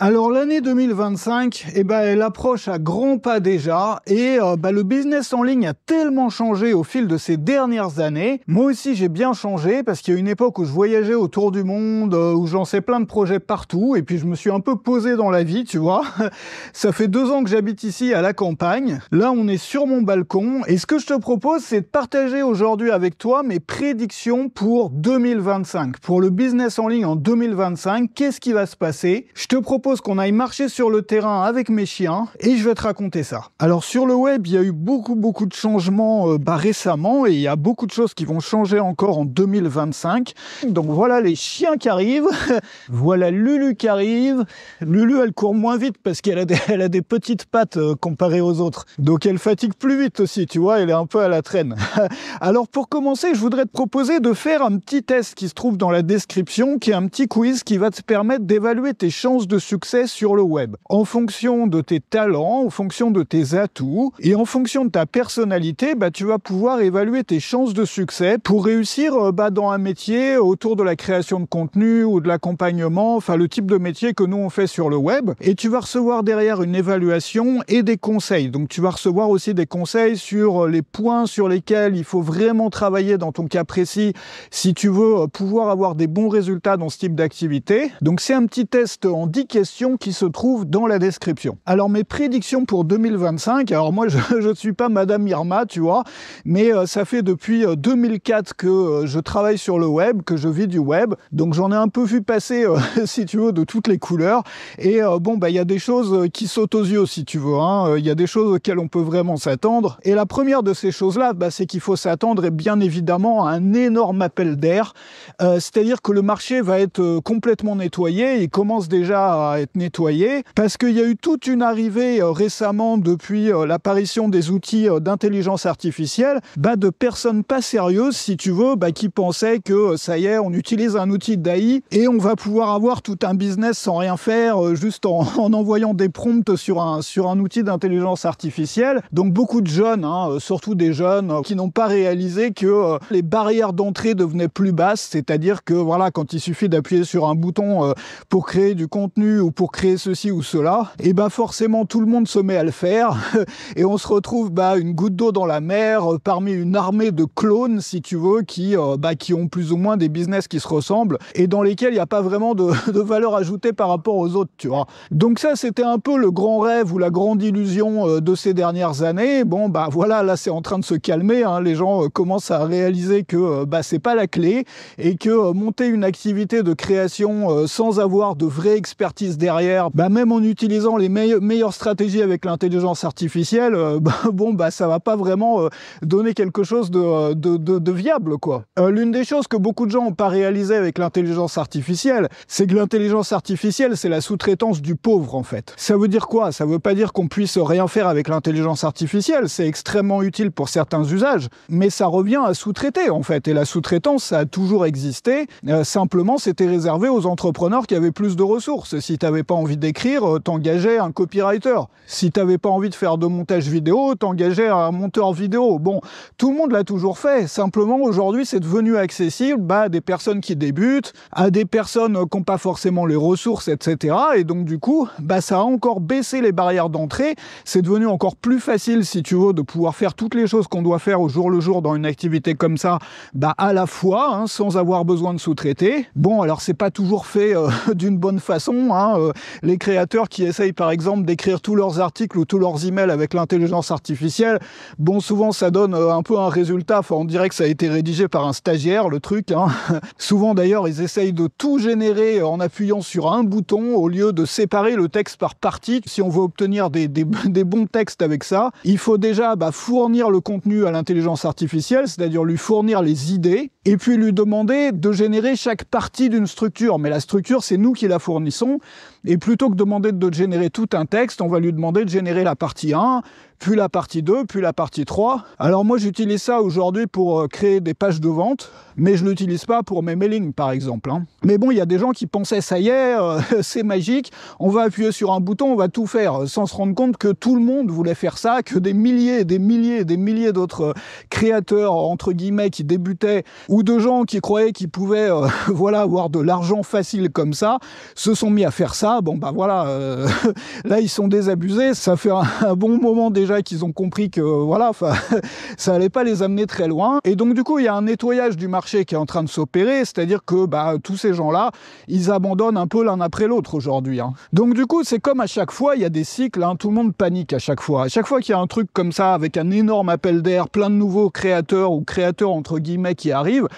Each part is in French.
Alors l'année 2025, eh ben, elle approche à grands pas déjà et euh, bah, le business en ligne a tellement changé au fil de ces dernières années. Moi aussi j'ai bien changé parce qu'il y a une époque où je voyageais autour du monde, euh, où j'en sais plein de projets partout et puis je me suis un peu posé dans la vie, tu vois. Ça fait deux ans que j'habite ici à la campagne. Là on est sur mon balcon et ce que je te propose c'est de partager aujourd'hui avec toi mes prédictions pour 2025. Pour le business en ligne en 2025, qu'est-ce qui va se passer Je te propose qu'on aille marcher sur le terrain avec mes chiens et je vais te raconter ça. Alors sur le web, il y a eu beaucoup beaucoup de changements euh, bah, récemment et il y a beaucoup de choses qui vont changer encore en 2025. Donc voilà les chiens qui arrivent, voilà Lulu qui arrive. Lulu, elle court moins vite parce qu'elle a, des, a des petites pattes euh, comparées aux autres. Donc elle fatigue plus vite aussi, tu vois, elle est un peu à la traîne. Alors pour commencer, je voudrais te proposer de faire un petit test qui se trouve dans la description, qui est un petit quiz qui va te permettre d'évaluer tes chances de succès succès sur le web. En fonction de tes talents, en fonction de tes atouts et en fonction de ta personnalité, bah, tu vas pouvoir évaluer tes chances de succès pour réussir euh, bah, dans un métier autour de la création de contenu ou de l'accompagnement, enfin le type de métier que nous on fait sur le web. Et tu vas recevoir derrière une évaluation et des conseils. Donc tu vas recevoir aussi des conseils sur euh, les points sur lesquels il faut vraiment travailler dans ton cas précis si tu veux euh, pouvoir avoir des bons résultats dans ce type d'activité. Donc c'est un petit test en 10 questions qui se trouvent dans la description. Alors mes prédictions pour 2025, alors moi je ne suis pas Madame Irma, tu vois, mais euh, ça fait depuis 2004 euh, que euh, je travaille sur le web, que je vis du web, donc j'en ai un peu vu passer, si tu veux, de toutes les couleurs. Et bon, bah il y a des choses qui sautent aux yeux, si tu veux. Hein. Il y a des choses auxquelles on peut vraiment s'attendre. Et la première de ces choses-là, bah, c'est qu'il faut s'attendre, et bien évidemment, à un énorme appel d'air. C'est-à-dire que le marché va être complètement nettoyé. Il commence déjà à être nettoyé, parce qu'il y a eu toute une arrivée euh, récemment depuis euh, l'apparition des outils euh, d'intelligence artificielle, bah, de personnes pas sérieuses, si tu veux, bah, qui pensaient que ça y est, on utilise un outil d'AI et on va pouvoir avoir tout un business sans rien faire, juste en, en envoyant des prompts sur un, sur un outil d'intelligence artificielle. Donc beaucoup de jeunes, hein, surtout des jeunes, qui n'ont pas réalisé que les barrières d'entrée devenaient plus basses, c'est-à-dire que voilà, quand il suffit d'appuyer sur un bouton pour créer du contenu pour créer ceci ou cela, et eh ben forcément tout le monde se met à le faire et on se retrouve bah, une goutte d'eau dans la mer euh, parmi une armée de clones, si tu veux, qui, euh, bah, qui ont plus ou moins des business qui se ressemblent et dans lesquels il n'y a pas vraiment de, valeur ajoutée par rapport aux autres, tu vois. Donc ça, c'était un peu le grand rêve ou la grande illusion euh, de ces dernières années. Bon, bah voilà, là, c'est en train de se calmer. Hein. Les gens commencent à réaliser que bah, c'est pas la clé et que monter une activité de création sans avoir de vraie expertise derrière, bah même en utilisant les meilleures stratégies avec l'intelligence artificielle, euh, bah, bon bah ça va pas vraiment euh, donner quelque chose de, euh, viable quoi. L'une des choses que beaucoup de gens ont pas réalisé avec l'intelligence artificielle, c'est que l'intelligence artificielle c'est la sous-traitance du pauvre en fait. Ça veut dire quoi Ça veut pas dire qu'on puisse rien faire avec l'intelligence artificielle. C'est extrêmement utile pour certains usages, mais ça revient à sous-traiter en fait. Et la sous-traitance ça a toujours existé. simplement c'était réservé aux entrepreneurs qui avaient plus de ressources tu t'avais pas envie d'écrire, euh, t'engageais un copywriter. Si tu t'avais pas envie de faire de montage vidéo, t'engageais un monteur vidéo. Bon, tout le monde l'a toujours fait. Simplement, aujourd'hui, c'est devenu accessible bah, à des personnes qui débutent, à des personnes euh, qui n'ont pas forcément les ressources, etc. Et donc, du coup, bah, ça a encore baissé les barrières d'entrée. C'est devenu encore plus facile, si tu veux, de pouvoir faire toutes les choses qu'on doit faire au jour le jour dans une activité comme ça, bah, à la fois, hein, sans avoir besoin de sous-traiter. Bon, alors, c'est pas toujours fait euh, d'une bonne façon. Hein Hein, euh, les créateurs qui essayent par exemple d'écrire tous leurs articles ou tous leurs emails avec l'intelligence artificielle, bon souvent ça donne euh, un peu un résultat, enfin, on dirait que ça a été rédigé par un stagiaire le truc. Hein. souvent d'ailleurs ils essayent de tout générer euh, en appuyant sur un bouton au lieu de séparer le texte par partie. Si on veut obtenir des, bons textes avec ça, il faut déjà bah, fournir le contenu à l'intelligence artificielle, c'est-à-dire lui fournir les idées et puis lui demander de générer chaque partie d'une structure. Mais la structure, c'est nous qui la fournissons. Et plutôt que de demander de générer tout un texte, on va lui demander de générer la partie 1, puis la partie 2, puis la partie 3. Alors moi j'utilise ça aujourd'hui pour euh, créer des pages de vente, mais je ne l'utilise pas pour mes mailings par exemple. Hein. Mais bon, il y a des gens qui pensaient ça y est, euh, c'est magique, on va appuyer sur un bouton, on va tout faire, euh, sans se rendre compte que tout le monde voulait faire ça, que des milliers et des milliers et des milliers d'autres créateurs entre guillemets qui débutaient ou de gens qui croyaient qu'ils pouvaient voilà avoir de l'argent facile comme ça, se sont mis à faire ça bon bah voilà, euh, là ils sont désabusés, ça fait un, bon moment déjà qu'ils ont compris que euh, voilà, ça allait pas les amener très loin. Et donc du coup, il y a un nettoyage du marché qui est en train de s'opérer, c'est-à-dire que bah, tous ces gens-là, ils abandonnent un peu l'un après l'autre aujourd'hui. Hein. Donc du coup, c'est comme à chaque fois, il y a des cycles, hein. tout le monde panique à chaque fois. À chaque fois qu'il y a un truc comme ça, avec un énorme appel d'air, plein de nouveaux créateurs ou créateurs entre guillemets qui arrivent,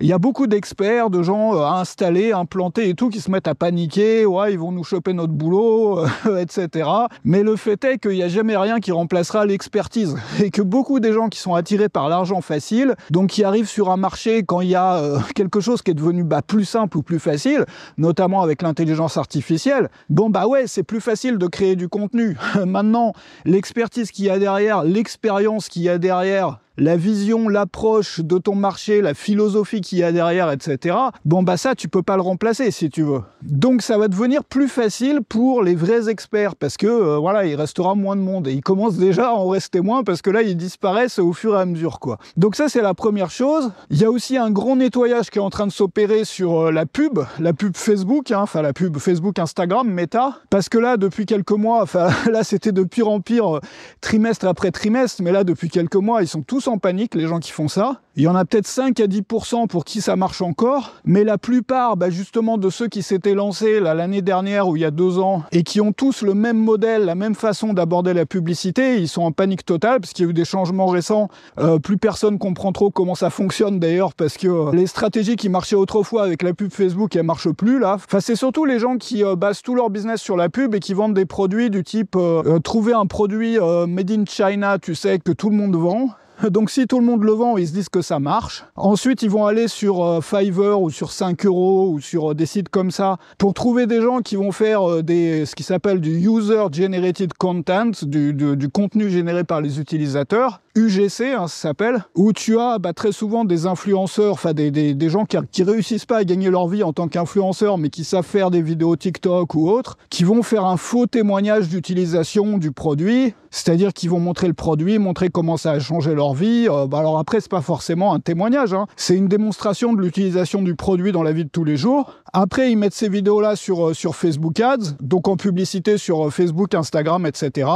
il y a beaucoup d'experts, de gens euh, installés, implantés et tout, qui se mettent à paniquer, ouais, ils vont nous choper notre boulot, euh, etc. Mais le fait est qu'il n'y a jamais rien qui remplacera l'expertise et que beaucoup des gens qui sont attirés par l'argent facile, donc qui arrivent sur un marché quand il y a euh, quelque chose qui est devenu bah, plus simple ou plus facile, notamment avec l'intelligence artificielle, bon bah ouais, c'est plus facile de créer du contenu. Maintenant, l'expertise qu'il y a derrière, l'expérience qu'il y a derrière, la vision, l'approche de ton marché, la philosophie qu'il y a derrière, etc. Bon, bah ça, tu peux pas le remplacer si tu veux. Donc ça va devenir plus facile pour les vrais experts parce que euh, voilà, il restera moins de monde et ils commencent déjà à en rester moins parce que là, ils disparaissent au fur et à mesure quoi. Donc ça, c'est la première chose. Il y a aussi un grand nettoyage qui est en train de s'opérer sur euh, la pub, la pub Facebook, hein, enfin la pub Facebook, Instagram, Meta, parce que là, depuis quelques mois, enfin là, c'était de pire en pire, euh, trimestre après trimestre, mais là, depuis quelques mois, ils sont tous en panique, les gens qui font ça. Il y en a peut-être 5 à 10% pour qui ça marche encore, mais la plupart, bah, justement, de ceux qui s'étaient lancés l'année dernière ou il y a deux ans et qui ont tous le même modèle, la même façon d'aborder la publicité, ils sont en panique totale parce qu'il y a eu des changements récents. Euh, plus personne comprend trop comment ça fonctionne d'ailleurs parce que euh, les stratégies qui marchaient autrefois avec la pub Facebook, elles marchent plus là. Enfin, c'est surtout les gens qui euh, basent tout leur business sur la pub et qui vendent des produits du type trouver un produit made in China, tu sais, que tout le monde vend Donc si tout le monde le vend, ils se disent que ça marche. Ensuite, ils vont aller sur euh, Fiverr ou sur 5 euros ou sur euh, des sites comme ça pour trouver des gens qui vont faire euh, ce qui s'appelle du user generated content, du, contenu généré par les utilisateurs. UGC, hein, ça s'appelle, où tu as bah, très souvent des influenceurs, enfin des, gens qui, réussissent pas à gagner leur vie en tant qu'influenceurs, mais qui savent faire des vidéos TikTok ou autres, qui vont faire un faux témoignage d'utilisation du produit, c'est-à-dire qu'ils vont montrer le produit, montrer comment ça a changé leur vie. Euh, bah alors après, c'est pas forcément un témoignage, hein. c'est une démonstration de l'utilisation du produit dans la vie de tous les jours. Après, ils mettent ces vidéos-là sur, euh, sur Facebook Ads, donc en publicité sur euh, Facebook, Instagram, etc.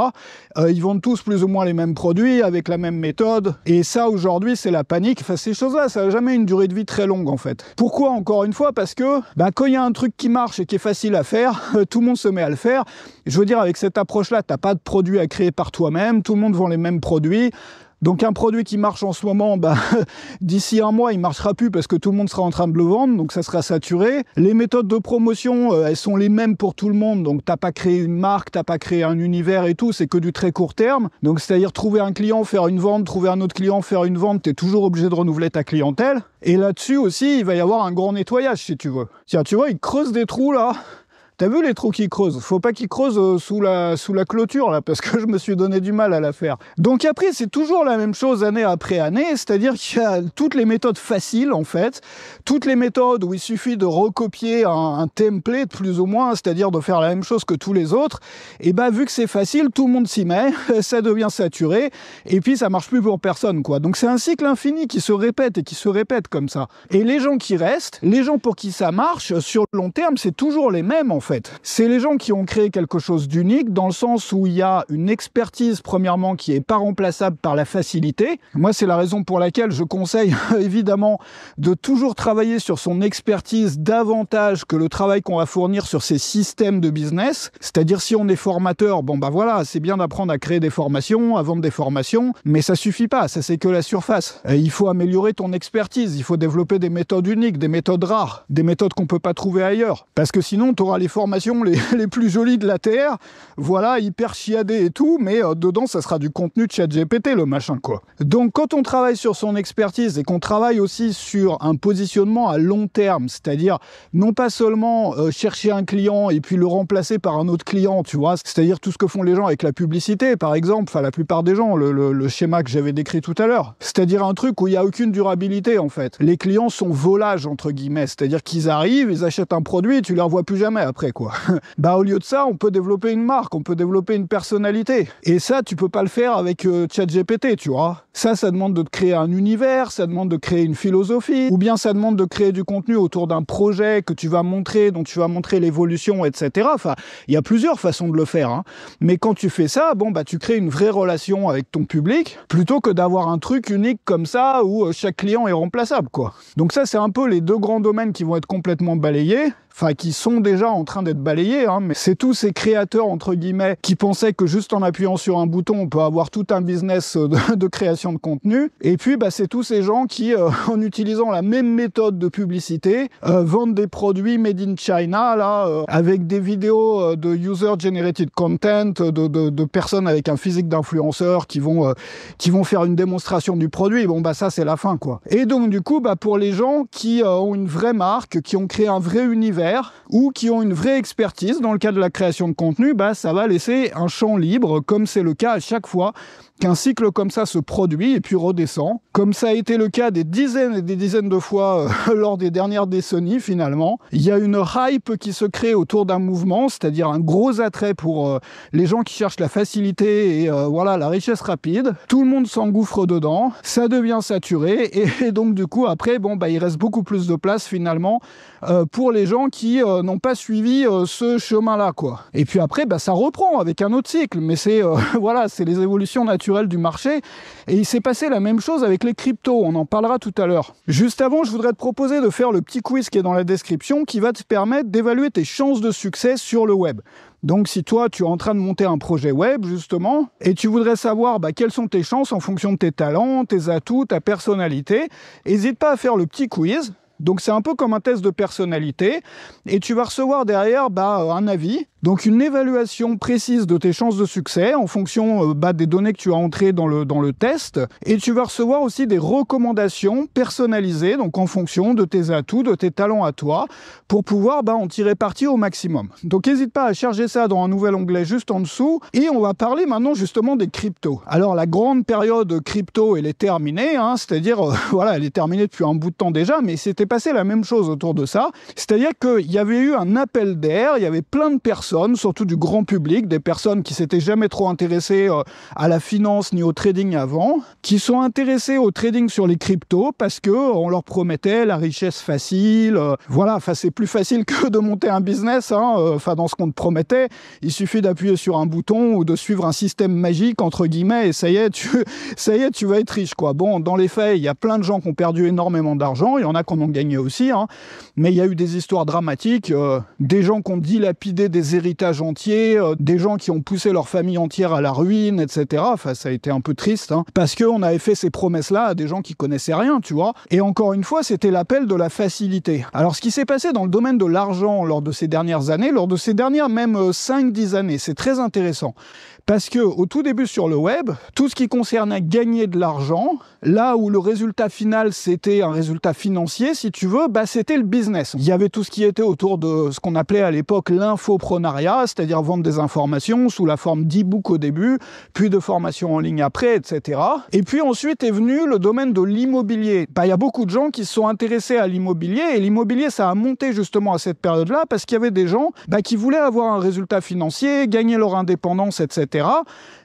ils vendent tous plus ou moins les mêmes produits avec la même méthode. Et ça, aujourd'hui, c'est la panique. Enfin, ces choses-là, ça n'a jamais une durée de vie très longue, en fait. Pourquoi, encore une fois Parce que ben quand il y a un truc qui marche et qui est facile à faire, tout le monde se met à le faire. Je veux dire, avec cette approche-là, tu n'as pas de produit à créer par toi-même, tout le monde vend les mêmes produits. Donc un produit qui marche en ce moment, bah, d'ici un mois, il marchera plus parce que tout le monde sera en train de le vendre, donc ça sera saturé. Les méthodes de promotion, euh, elles sont les mêmes pour tout le monde, donc t'as pas créé une marque, t'as pas créé un univers et tout, c'est que du très court terme. Donc c'est-à-dire trouver un client, faire une vente, trouver un autre client, faire une vente, t'es toujours obligé de renouveler ta clientèle. Et là-dessus aussi, il va y avoir un grand nettoyage si tu veux. Tiens, tu vois, ils creusent des trous là. T'as vu les trous qui creusent Faut pas qu'ils creusent euh, sous la, sous la clôture, là, parce que je me suis donné du mal à la faire. Donc après, c'est toujours la même chose année après année, c'est-à-dire qu'il y a toutes les méthodes faciles, en fait, toutes les méthodes où il suffit de recopier un, template, plus ou moins, c'est-à-dire de faire la même chose que tous les autres, et bah vu que c'est facile, tout le monde s'y met, ça devient saturé, et puis ça marche plus pour personne, quoi. Donc c'est un cycle infini qui se répète et qui se répète comme ça. Et les gens qui restent, les gens pour qui ça marche, sur le long terme, c'est toujours les mêmes, en fait. C'est les gens qui ont créé quelque chose d'unique dans le sens où il y a une expertise premièrement qui est pas remplaçable par la facilité. Moi, c'est la raison pour laquelle je conseille évidemment de toujours travailler sur son expertise davantage que le travail qu'on va fournir sur ses systèmes de business. C'est-à-dire si on est formateur, bon bah voilà, c'est bien d'apprendre à créer des formations, à vendre des formations, mais ça suffit pas, ça c'est que la surface. il faut améliorer ton expertise, il faut développer des méthodes uniques, des méthodes rares, des méthodes qu'on peut pas trouver ailleurs. Parce que sinon, tu auras les formations les, les, plus jolies de la Terre, voilà, hyper chiadé et tout, mais euh, dedans, ça sera du contenu de chat GPT, le machin, quoi. Donc, quand on travaille sur son expertise et qu'on travaille aussi sur un positionnement à long terme, c'est-à-dire non pas seulement euh, chercher un client et puis le remplacer par un autre client, tu vois, c'est-à-dire tout ce que font les gens avec la publicité, par exemple, enfin, la plupart des gens, le, schéma que j'avais décrit tout à l'heure, c'est-à-dire un truc où il n'y a aucune durabilité, en fait. Les clients sont volages, entre guillemets, c'est-à-dire qu'ils arrivent, ils achètent un produit, tu les revois plus jamais après quoi. bah, au lieu de ça, on peut développer une marque, on peut développer une personnalité. Et ça, tu peux pas le faire avec euh, ChatGPT, tu vois. Ça, ça demande de créer un univers, ça demande de créer une philosophie, ou bien ça demande de créer du contenu autour d'un projet que tu vas montrer, dont tu vas montrer l'évolution, etc. Enfin, il y a plusieurs façons de le faire. Hein. Mais quand tu fais ça, bon, bah, tu crées une vraie relation avec ton public, plutôt que d'avoir un truc unique comme ça où euh, chaque client est remplaçable, quoi. Donc ça, c'est un peu les deux grands domaines qui vont être complètement balayés enfin qui sont déjà en train d'être balayés, hein, mais c'est tous ces créateurs entre guillemets qui pensaient que juste en appuyant sur un bouton on peut avoir tout un business euh, de, création de contenu. Et puis bah, c'est tous ces gens qui, euh, en utilisant la même méthode de publicité, euh, vendent des produits made in China là, euh, avec des vidéos de user generated content, de, de, de personnes avec un physique d'influenceur qui vont qui vont faire une démonstration du produit. Bon bah ça c'est la fin quoi. Et donc du coup bah pour les gens qui ont une vraie marque, qui ont créé un vrai univers ou qui ont une vraie expertise dans le cas de la création de contenu, bah, ça va laisser un champ libre, comme c'est le cas à chaque fois qu'un cycle comme ça se produit et puis redescend, comme ça a été le cas des dizaines et des dizaines de fois euh, lors des dernières décennies finalement. Il y a une hype qui se crée autour d'un mouvement, c'est-à-dire un gros attrait pour euh, les gens qui cherchent la facilité et euh, voilà la richesse rapide. Tout le monde s'engouffre dedans, ça devient saturé et, et, donc du coup après bon bah il reste beaucoup plus de place finalement pour les gens qui n'ont pas suivi ce chemin-là quoi. Et puis après bah ça reprend avec un autre cycle, mais c'est voilà c'est les évolutions naturelles du marché. Et il s'est passé la même chose avec les cryptos, on en parlera tout à l'heure. Juste avant, je voudrais te proposer de faire le petit quiz qui est dans la description qui va te permettre d'évaluer tes chances de succès sur le web. Donc si toi, tu es en train de monter un projet web, justement, et tu voudrais savoir bah, quelles sont tes chances en fonction de tes talents, tes atouts, ta personnalité, n'hésite pas à faire le petit quiz. Donc c'est un peu comme un test de personnalité, et tu vas recevoir derrière bah, un avis donc une évaluation précise de tes chances de succès en fonction euh, bah, des données que tu as entrées dans le, dans le test. Et tu vas recevoir aussi des recommandations personnalisées, donc en fonction de tes atouts, de tes talents à toi, pour pouvoir bah, en tirer parti au maximum. Donc n'hésite pas à charger ça dans un nouvel onglet juste en dessous. Et on va parler maintenant justement des cryptos. Alors la grande période crypto, elle est terminée, hein. c'est-à-dire, euh, voilà, elle est terminée depuis un bout de temps déjà, mais c'était passé la même chose autour de ça. C'est-à-dire qu'il y avait eu un appel d'air, il y avait plein de personnes surtout du grand public, des personnes qui s'étaient jamais trop intéressées euh, à la finance ni au trading avant, qui sont intéressées au trading sur les cryptos parce que euh, on leur promettait la richesse facile. Euh, voilà, enfin c'est plus facile que de monter un business. Hein, enfin dans ce qu'on te promettait, il suffit d'appuyer sur un bouton ou de suivre un système magique entre guillemets et ça y est, tu, ça y est, tu vas être riche quoi. Bon, dans les faits, il y a plein de gens qui ont perdu énormément d'argent, il y en a qui en ont gagné aussi, hein, mais il y a eu des histoires dramatiques, des gens qui ont dilapidé des héritage entier, euh, des gens qui ont poussé leur famille entière à la ruine, etc. Enfin, ça a été un peu triste, hein, parce qu'on avait fait ces promesses-là à des gens qui connaissaient rien, tu vois. Et encore une fois, c'était l'appel de la facilité. Alors, ce qui s'est passé dans le domaine de l'argent lors de ces dernières années, lors de ces dernières même 5-10 euh, années, c'est très intéressant. Parce que au tout début sur le web, tout ce qui concernait gagner de l'argent, là où le résultat final c'était un résultat financier, si tu veux, bah, c'était le business. Il y avait tout ce qui était autour de ce qu'on appelait à l'époque l'infoprenariat c'est-à-dire vendre des informations sous la forme d'e-book au début, puis de formation en ligne après, etc. Et puis ensuite est venu le domaine de l'immobilier. Bah, il y a beaucoup de gens qui se sont intéressés à l'immobilier, et l'immobilier, ça a monté justement à cette période-là, parce qu'il y avait des gens bah, qui voulaient avoir un résultat financier, gagner leur indépendance, etc.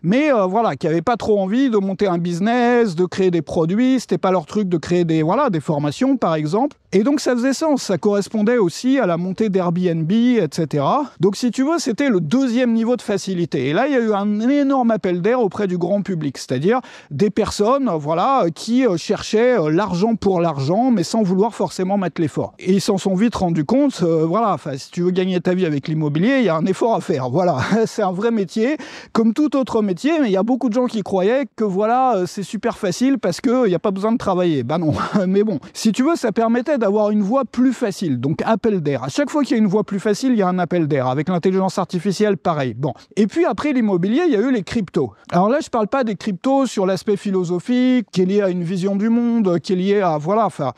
Mais euh, voilà, qui n'avaient pas trop envie de monter un business, de créer des produits, c'était pas leur truc de créer des, voilà, des formations, par exemple. Et donc ça faisait sens, ça correspondait aussi à la montée d'Airbnb, etc. Donc si tu veux, c'était le deuxième niveau de facilité. Et là, il y a eu un énorme appel d'air auprès du grand public, c'est-à-dire des personnes, voilà, qui euh, cherchaient euh, l'argent pour l'argent, mais sans vouloir forcément mettre l'effort. Et ils s'en sont vite rendus compte, euh, voilà, si tu veux gagner ta vie avec l'immobilier, il y a un effort à faire, voilà. c'est un vrai métier, comme tout autre métier, mais il y a beaucoup de gens qui croyaient que voilà, c'est super facile parce qu'il n'y a pas besoin de travailler. Ben non, mais bon, si tu veux, ça permettait d'avoir une voie plus facile, donc appel d'air. À chaque fois qu'il y a une voie plus facile, il y a un appel d'air. Avec l'intelligence artificielle, pareil. Bon. Et puis après l'immobilier, il y a eu les cryptos. Alors là, je parle pas des cryptos sur l'aspect philosophique, qui est lié à une vision du monde, qui est lié à... Voilà, enfin...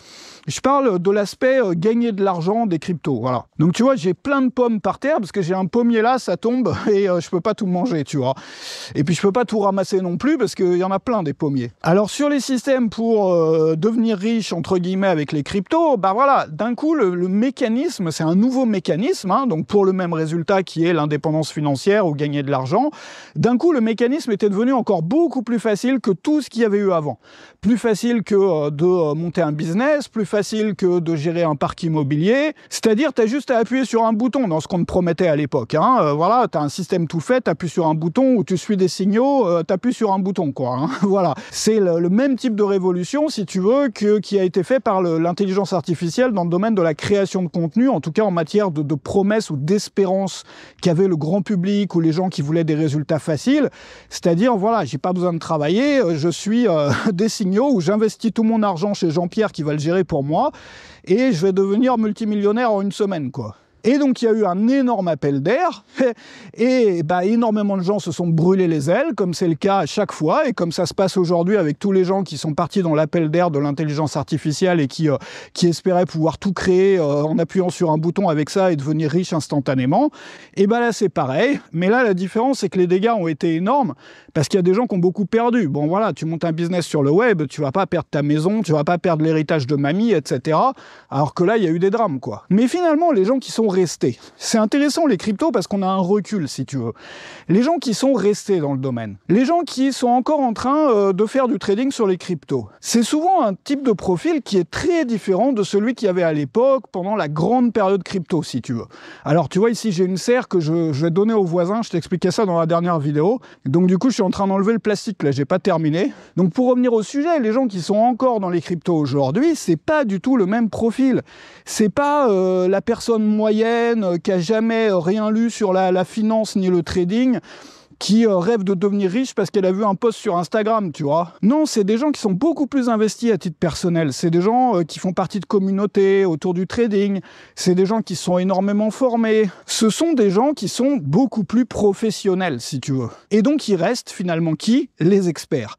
Je parle de l'aspect euh, gagner de l'argent des cryptos, voilà. Donc tu vois, j'ai plein de pommes par terre parce que j'ai un pommier là, ça tombe et euh, je peux pas tout manger, tu vois. Et puis je peux pas tout ramasser non plus parce qu'il y en a plein des pommiers. Alors sur les systèmes pour euh, devenir riche entre guillemets avec les cryptos, bah voilà, d'un coup le, mécanisme, c'est un nouveau mécanisme, hein, donc pour le même résultat qui est l'indépendance financière ou gagner de l'argent, d'un coup le mécanisme était devenu encore beaucoup plus facile que tout ce qu'il y avait eu avant. Plus facile que de monter un business, plus facile facile que de gérer un parc immobilier, c'est-à-dire tu as juste à appuyer sur un bouton dans ce qu'on te promettait à l'époque. Hein. Euh, voilà, tu as un système tout fait, tu appuies sur un bouton ou tu suis des signaux, euh, tu appuies sur un bouton. quoi. Hein. voilà, c'est le, même type de révolution, si tu veux, que, qui a été fait par l'intelligence artificielle dans le domaine de la création de contenu, en tout cas en matière de, promesses ou d'espérance qu'avait le grand public ou les gens qui voulaient des résultats faciles. C'est-à-dire, voilà, j'ai pas besoin de travailler, euh, je suis des signaux ou j'investis tout mon argent chez Jean-Pierre qui va le gérer pour moi et je vais devenir multimillionnaire en une semaine, quoi. Et donc il y a eu un énorme appel d'air, et bah, énormément de gens se sont brûlés les ailes, comme c'est le cas à chaque fois, et comme ça se passe aujourd'hui avec tous les gens qui sont partis dans l'appel d'air de l'intelligence artificielle et qui, euh, qui espéraient pouvoir tout créer euh, en appuyant sur un bouton avec ça et devenir riche instantanément. Et bah là c'est pareil, mais là la différence c'est que les dégâts ont été énormes, parce qu'il y a des gens qui ont beaucoup perdu. Bon voilà, tu montes un business sur le web, tu vas pas perdre ta maison, tu vas pas perdre l'héritage de mamie, etc. Alors que là il y a eu des drames, quoi. Mais finalement, les gens qui sont c'est intéressant les cryptos parce qu'on a un recul, si tu veux. Les gens qui sont restés dans le domaine, les gens qui sont encore en train euh, de faire du trading sur les cryptos, c'est souvent un type de profil qui est très différent de celui qu'il y avait à l'époque pendant la grande période crypto, si tu veux. Alors tu vois ici j'ai une serre que je, vais donner aux voisins. Je t'expliquais ça dans la dernière vidéo. Donc du coup je suis en train d'enlever le plastique là. J'ai pas terminé. Donc pour revenir au sujet, les gens qui sont encore dans les cryptos aujourd'hui, c'est pas du tout le même profil. C'est pas euh, la personne moyenne euh, qui a jamais euh, rien lu sur la, la finance ni le trading, qui euh, rêve de devenir riche parce qu'elle a vu un post sur Instagram, tu vois. Non, c'est des gens qui sont beaucoup plus investis à titre personnel. C'est des gens qui font partie de communautés autour du trading. C'est des gens qui sont énormément formés. Ce sont des gens qui sont beaucoup plus professionnels, si tu veux. Et donc, il reste finalement qui Les experts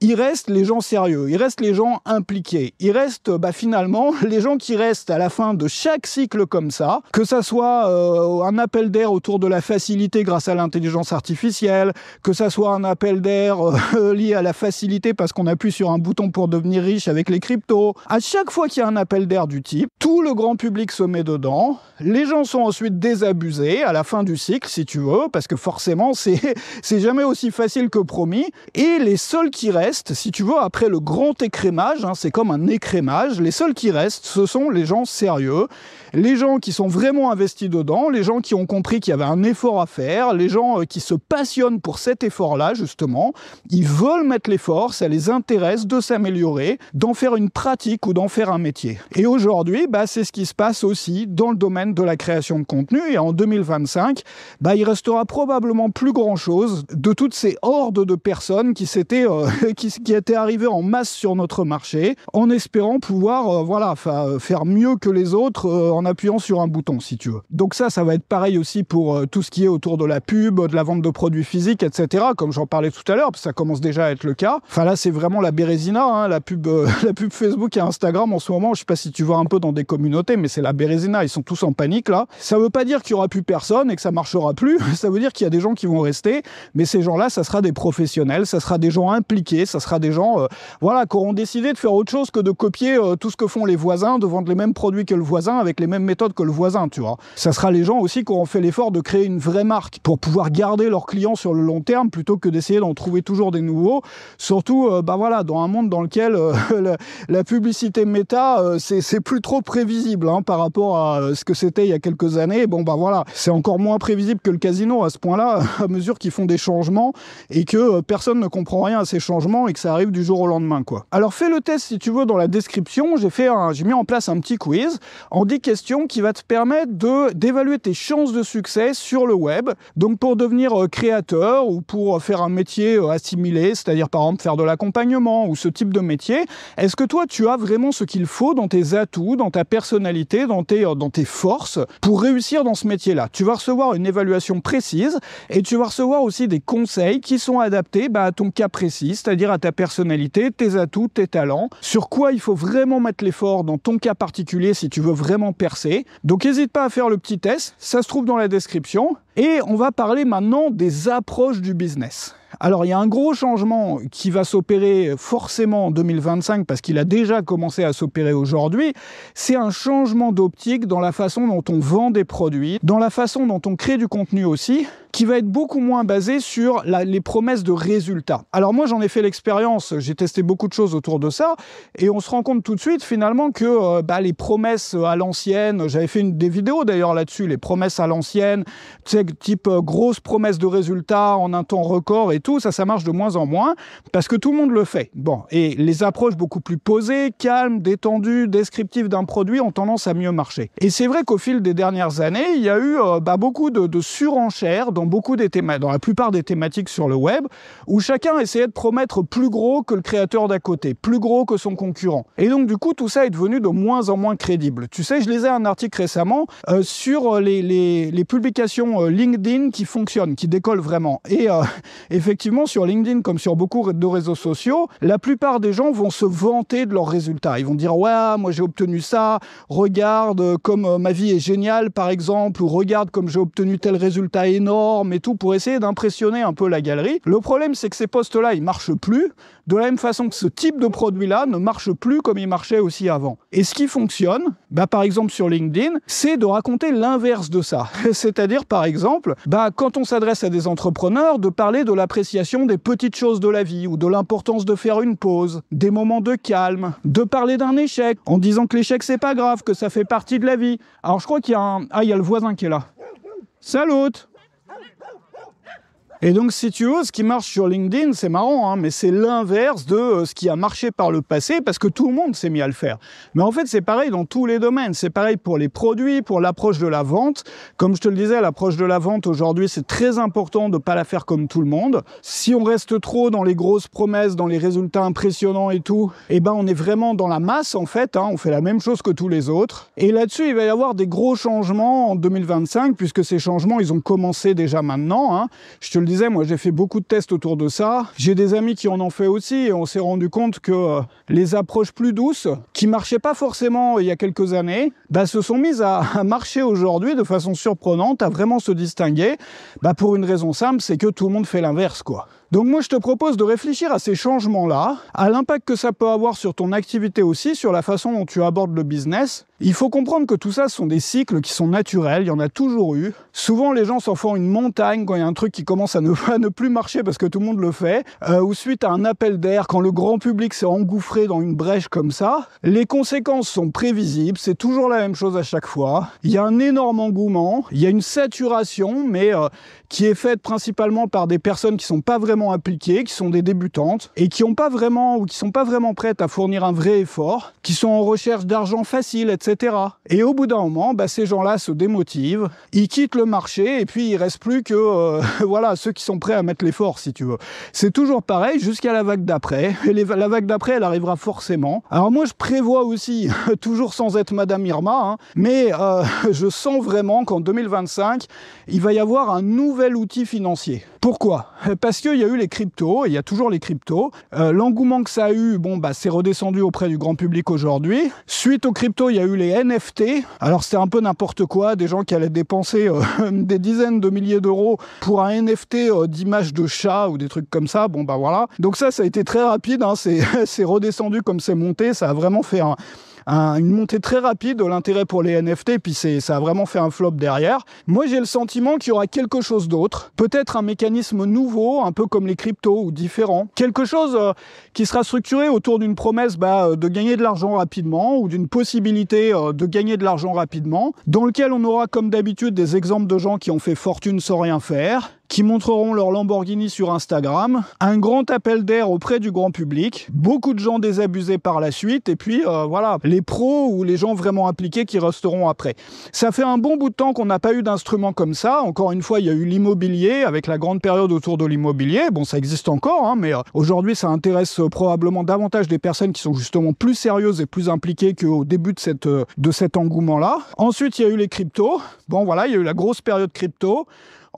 il reste les gens sérieux, il reste les gens impliqués, il reste bah, finalement les gens qui restent à la fin de chaque cycle comme ça, que ça soit euh, un appel d'air autour de la facilité grâce à l'intelligence artificielle, que ça soit un appel d'air euh, lié à la facilité parce qu'on appuie sur un bouton pour devenir riche avec les cryptos. À chaque fois qu'il y a un appel d'air du type, tout le grand public se met dedans, les gens sont ensuite désabusés à la fin du cycle, si tu veux, parce que forcément, c'est jamais aussi facile que promis. Et les seuls qui restent, si tu veux, après le grand écrémage, hein, c'est comme un écrémage, les seuls qui restent, ce sont les gens sérieux, les gens qui sont vraiment investis dedans, les gens qui ont compris qu'il y avait un effort à faire, les gens euh, qui se passionnent pour cet effort-là, justement. Ils veulent mettre l'effort, ça les intéresse de s'améliorer, d'en faire une pratique ou d'en faire un métier. Et aujourd'hui, bah, c'est ce qui se passe aussi dans le domaine de la création de contenu. Et en 2025, bah, il restera probablement plus grand-chose de toutes ces hordes de personnes qui, s'étaient, euh, qui, qui, étaient arrivées en masse sur notre marché, en espérant pouvoir euh, voilà, euh, faire mieux que les autres en appuyant sur un bouton, si tu veux. Donc ça, ça va être pareil aussi pour tout ce qui est autour de la pub, de la vente de produits physiques, etc., comme j'en parlais tout à l'heure, parce ça commence déjà à être le cas. Enfin là, c'est vraiment la bérésina, hein, la, pub, la pub Facebook et Instagram en ce moment. Je sais pas si tu vois un peu dans des communautés, mais c'est la bérésina. Ils sont tous en panique là. Ça veut pas dire qu'il y aura plus personne et que ça marchera plus. Ça veut dire qu'il y a des gens qui vont rester, mais ces gens-là, ça sera des professionnels, ça sera des gens impliqués, ça sera des gens, euh, voilà, qui auront décidé de faire autre chose que de copier euh, tout ce que font les voisins, de vendre les mêmes produits que le voisin avec les mêmes méthodes que le voisin, tu vois. Ça sera les gens aussi qui auront fait l'effort de créer une vraie marque pour pouvoir garder leurs clients sur le long terme plutôt que d'essayer d'en trouver toujours des nouveaux. Surtout, ben voilà, dans un monde dans lequel la, publicité méta, c'est plus trop prévisible hein, par rapport à ce que c'est c'était il y a quelques années, bon bah voilà, c'est encore moins prévisible que le casino à ce point-là, à mesure qu'ils font des changements et que euh, personne ne comprend rien à ces changements et que ça arrive du jour au lendemain quoi. Alors fais le test si tu veux dans la description, j'ai fait un, j'ai mis en place un petit quiz en 10 questions qui va te permettre de d'évaluer tes chances de succès sur le web. Donc pour devenir euh, créateur ou pour euh, faire un métier assimilé, c'est-à-dire par exemple faire de l'accompagnement ou ce type de métier, est-ce que toi tu as vraiment ce qu'il faut dans tes atouts, dans ta personnalité, dans tes dans tes forces pour réussir dans ce métier-là. Tu vas recevoir une évaluation précise et tu vas recevoir aussi des conseils qui sont adaptés bah, à ton cas précis, c'est-à-dire à ta personnalité, tes atouts, tes talents, sur quoi il faut vraiment mettre l'effort dans ton cas particulier si tu veux vraiment percer. Donc n'hésite pas à faire le petit test, ça se trouve dans la description. Et on va parler maintenant des approches du business. Alors il y a un gros changement qui va s'opérer forcément en 2025 parce qu'il a déjà commencé à s'opérer aujourd'hui. C'est un changement d'optique dans la façon dont on vend des produits, dans la façon dont on crée du contenu aussi, qui va être beaucoup moins basé sur les promesses de résultats. Alors moi j'en ai fait l'expérience, j'ai testé beaucoup de choses autour de ça et on se rend compte tout de suite finalement que euh, bah, les promesses à l'ancienne, j'avais fait une, des vidéos d'ailleurs là-dessus, les promesses à l'ancienne, type euh, grosse promesse de résultats en un temps record et tout, ça, ça marche de moins en moins parce que tout le monde le fait. Bon, et les approches beaucoup plus posées, calmes, détendues, descriptives d'un produit ont tendance à mieux marcher. Et c'est vrai qu'au fil des dernières années, il y a eu euh, bah, beaucoup de, de, surenchères dans beaucoup des thématiques, dans la plupart des thématiques sur le web, où chacun essayait de promettre plus gros que le créateur d'à côté, plus gros que son concurrent. Et donc du coup, tout ça est devenu de moins en moins crédible. Tu sais, je lisais un article récemment euh, sur euh, les, les, publications LinkedIn qui fonctionnent, qui décollent vraiment. Et effectivement effectivement, sur LinkedIn, comme sur beaucoup de réseaux sociaux, la plupart des gens vont se vanter de leurs résultats. Ils vont dire, ouais, ah, moi j'ai obtenu ça, regarde euh, comme euh, ma vie est géniale, par exemple, ou regarde comme j'ai obtenu tel résultat énorme et tout, pour essayer d'impressionner un peu la galerie. Le problème, c'est que ces postes-là, ils marchent plus, de la même façon que ce type de produit-là ne marche plus comme il marchait aussi avant. Et ce qui fonctionne, bah, par exemple sur LinkedIn, c'est de raconter l'inverse de ça. C'est-à-dire, par exemple, bah, quand on s'adresse à des entrepreneurs, de parler de l'appréciation des petites choses de la vie ou de l'importance de faire une pause, des moments de calme, de parler d'un échec en disant que l'échec c'est pas grave, que ça fait partie de la vie. Alors je crois qu'il y a un... Ah, il y a le voisin qui est là. Salut et donc, si tu veux, ce qui marche sur LinkedIn, c'est marrant, hein, mais c'est l'inverse de euh, ce qui a marché par le passé parce que tout le monde s'est mis à le faire. Mais en fait, c'est pareil dans tous les domaines. C'est pareil pour les produits, pour l'approche de la vente. Comme je te le disais, l'approche de la vente aujourd'hui, c'est très important de ne pas la faire comme tout le monde. Si on reste trop dans les grosses promesses, dans les résultats impressionnants et tout, eh ben, on est vraiment dans la masse, en fait. Hein, on fait la même chose que tous les autres. Et là-dessus, il va y avoir des gros changements en 2025 puisque ces changements, ils ont commencé déjà maintenant. Hein. Je te le disais, moi j'ai fait beaucoup de tests autour de ça. J'ai des amis qui en ont fait aussi et on s'est rendu compte que euh, les approches plus douces, qui marchaient pas forcément euh, il y a quelques années, bah, se sont mises à, marcher aujourd'hui de façon surprenante, à vraiment se distinguer. Bah, pour une raison simple, c'est que tout le monde fait l'inverse, quoi. Donc moi, je te propose de réfléchir à ces changements-là, à l'impact que ça peut avoir sur ton activité aussi, sur la façon dont tu abordes le business. Il faut comprendre que tout ça, ce sont des cycles qui sont naturels, il y en a toujours eu. Souvent, les gens s'en font une montagne quand il y a un truc qui commence à ne, plus marcher parce que tout le monde le fait, euh, ou suite à un appel d'air, quand le grand public s'est engouffré dans une brèche comme ça. Les conséquences sont prévisibles, c'est toujours la même chose à chaque fois. Il y a un énorme engouement, il y a une saturation, mais euh, qui est faite principalement par des personnes qui sont pas vraiment appliqués qui sont des débutantes et qui n'ont pas vraiment ou qui sont pas vraiment prêtes à fournir un vrai effort, qui sont en recherche d'argent facile, etc. Et au bout d'un moment, bah, ces gens-là se démotivent, ils quittent le marché et puis il reste plus que euh, voilà ceux qui sont prêts à mettre l'effort, si tu veux. C'est toujours pareil jusqu'à la vague d'après. Et la vague d'après, elle arrivera forcément. Alors moi, je prévois aussi, toujours sans être Madame Irma, hein, mais euh, je sens vraiment qu'en 2025, il va y avoir un nouvel outil financier. Pourquoi Parce qu'il y a eu les cryptos, il y a toujours les cryptos. Euh, l'engouement que ça a eu, bon, bah, c'est redescendu auprès du grand public aujourd'hui. Suite aux cryptos, il y a eu les NFT. Alors, c'était un peu n'importe quoi, des gens qui allaient dépenser euh, des dizaines de milliers d'euros pour un NFT euh, d'image de chat ou des trucs comme ça. Bon, bah voilà. Donc ça, ça a été très rapide, hein. c'est redescendu comme c'est monté, ça a vraiment fait un une montée très rapide de l'intérêt pour les NFT, puis ça a vraiment fait un flop derrière. Moi, j'ai le sentiment qu'il y aura quelque chose d'autre, peut-être un mécanisme nouveau, un peu comme les cryptos ou différent, quelque chose euh, qui sera structuré autour d'une promesse bah, euh, de gagner de l'argent rapidement ou d'une possibilité euh, de gagner de l'argent rapidement, dans lequel on aura comme d'habitude des exemples de gens qui ont fait fortune sans rien faire, qui montreront leur Lamborghini sur Instagram, un grand appel d'air auprès du grand public, beaucoup de gens désabusés par la suite, et puis euh, voilà, les pros ou les gens vraiment impliqués qui resteront après. Ça fait un bon bout de temps qu'on n'a pas eu d'instrument comme ça. Encore une fois, il y a eu l'immobilier, avec la grande période autour de l'immobilier. Bon, ça existe encore, hein, mais euh, aujourd'hui, ça intéresse euh, probablement davantage des personnes qui sont justement plus sérieuses et plus impliquées qu'au début de, cette, de cet engouement-là. Ensuite, il y a eu les cryptos. Bon, voilà, il y a eu la grosse période crypto.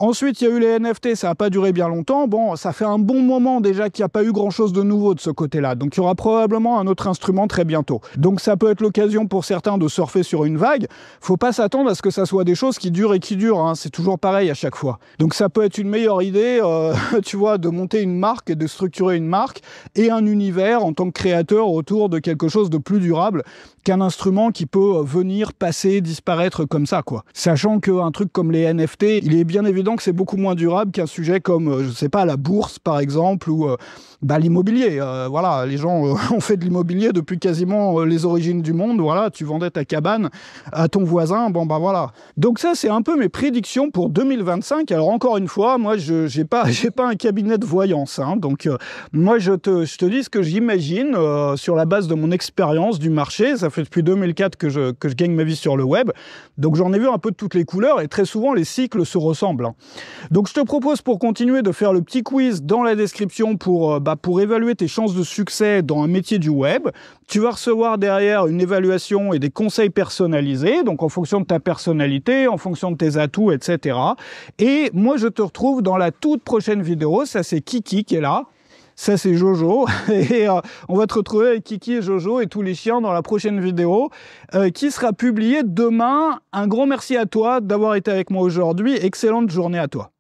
Ensuite, il y a eu les NFT, ça n'a pas duré bien longtemps. Bon, ça fait un bon moment déjà qu'il n'y a pas eu grand-chose de nouveau de ce côté-là. Donc il y aura probablement un autre instrument très bientôt. Donc ça peut être l'occasion pour certains de surfer sur une vague. Faut pas s'attendre à ce que ça soit des choses qui durent et qui durent. Hein. C'est toujours pareil à chaque fois. Donc ça peut être une meilleure idée, euh, tu vois, de monter une marque et de structurer une marque et un univers en tant que créateur autour de quelque chose de plus durable qu'un instrument qui peut euh, venir, passer, disparaître comme ça, quoi. Sachant qu'un truc comme les NFT, il est bien évident donc c'est beaucoup moins durable qu'un sujet comme, euh, je sais pas, la bourse par exemple, ou euh, bah, l'immobilier. Euh, voilà, les gens euh, ont fait de l'immobilier depuis quasiment euh, les origines du monde. Voilà, tu vendais ta cabane à ton voisin. Bon, bah voilà. Donc ça, c'est un peu mes prédictions pour 2025. Alors encore une fois, moi, je n'ai pas, j'ai pas un cabinet de voyance. Hein. donc moi, je te, je te dis ce que j'imagine sur la base de mon expérience du marché. Ça fait depuis 2004 que je, que je gagne ma vie sur le web. Donc j'en ai vu un peu de toutes les couleurs et très souvent, les cycles se ressemblent. Hein. Donc je te propose pour continuer de faire le petit quiz dans la description pour... Bah, pour évaluer tes chances de succès dans un métier du web, tu vas recevoir derrière une évaluation et des conseils personnalisés, donc en fonction de ta personnalité, en fonction de tes atouts, etc. Et moi, je te retrouve dans la toute prochaine vidéo. Ça, c'est Kiki qui est là. Ça, c'est Jojo. Et euh, on va te retrouver avec Kiki et Jojo et tous les chiens dans la prochaine vidéo euh, qui sera publiée demain. Un grand merci à toi d'avoir été avec moi aujourd'hui. Excellente journée à toi.